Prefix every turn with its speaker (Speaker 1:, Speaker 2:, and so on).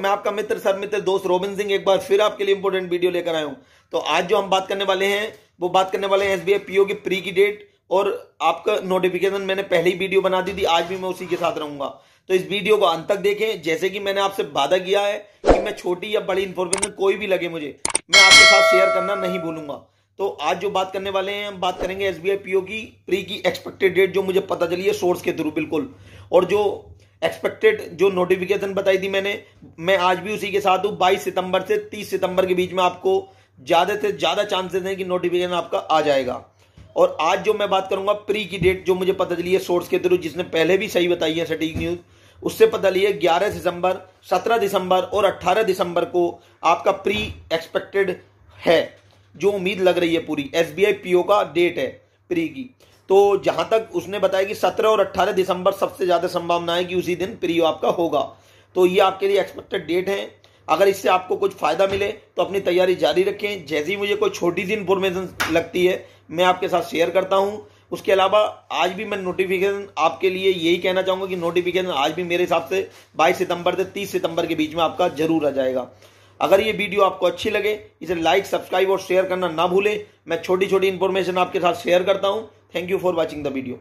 Speaker 1: मैं आपका मित्र सर मित्र दोस्त रोबिन सिंह एक बार फिर आपके लिए इंपॉर्टेंट वीडियो लेकर आया हूं तो आज जो हम बात करने वाले हैं वो बात करने वाले हैं एसबीआई पीओ की प्री की डेट और आपका नोटिफिकेशन मैंने पहले ही वीडियो बना दी थी आज भी मैं उसी के साथ रहूंगा तो इस वीडियो को अंत तक देखें जैसे कि मैंने आपसे वादा किया है कि मैं छोटी या बड़ी इंफॉर्मेशन कोई भी लगे मुझे मैं आपके साथ शेयर करना नहीं भूलूंगा तो आज जो बात करने वाले हैं हम बात करेंगे एस पीओ की प्री की एक्सपेक्टेड डेट जो मुझे पता चली है सोर्स के थ्रू बिल्कुल और जो एक्सपेक्टेड जो नोटिफिकेशन बताई थी मैंने मैं आज भी उसी के साथ हूँ बाईस सितंबर से तीस सितंबर के बीच में आपको ज़्यादा से ज़्यादा चांसेस हैं कि नोटिफिकेशन आपका आ जाएगा और आज जो मैं बात करूंगा प्री की डेट जो मुझे पता चली है सोर्स के थ्रू जिसने पहले भी सही बताई है सटीक न्यूज़ उससे पता लिए 11 दिसंबर 17 दिसंबर और 18 दिसंबर को आपका प्री एक्सपेक्टेड है जो उम्मीद लग रही है पूरी एस बी का डेट है प्री की तो जहां तक उसने बताया कि सत्रह और अट्ठारह दिसंबर सबसे ज़्यादा संभावना है कि उसी दिन प्रियो आपका होगा तो ये आपके लिए एक्सपेक्टेड डेट है अगर इससे आपको कुछ फ़ायदा मिले तो अपनी तैयारी जारी रखें जैसे ही मुझे कोई छोटी सी इन्फॉर्मेशन लगती है मैं आपके साथ शेयर करता हूं उसके अलावा आज भी मैं नोटिफिकेशन आपके लिए यही कहना चाहूंगा कि नोटिफिकेशन आज भी मेरे हिसाब से 22 सितंबर से 30 सितंबर के बीच में आपका जरूर आ जाएगा अगर ये वीडियो आपको अच्छी लगे इसे लाइक सब्सक्राइब और शेयर करना ना भूलें मैं छोटी छोटी इन्फॉर्मेशन आपके साथ शेयर करता हूँ thank you for watching the video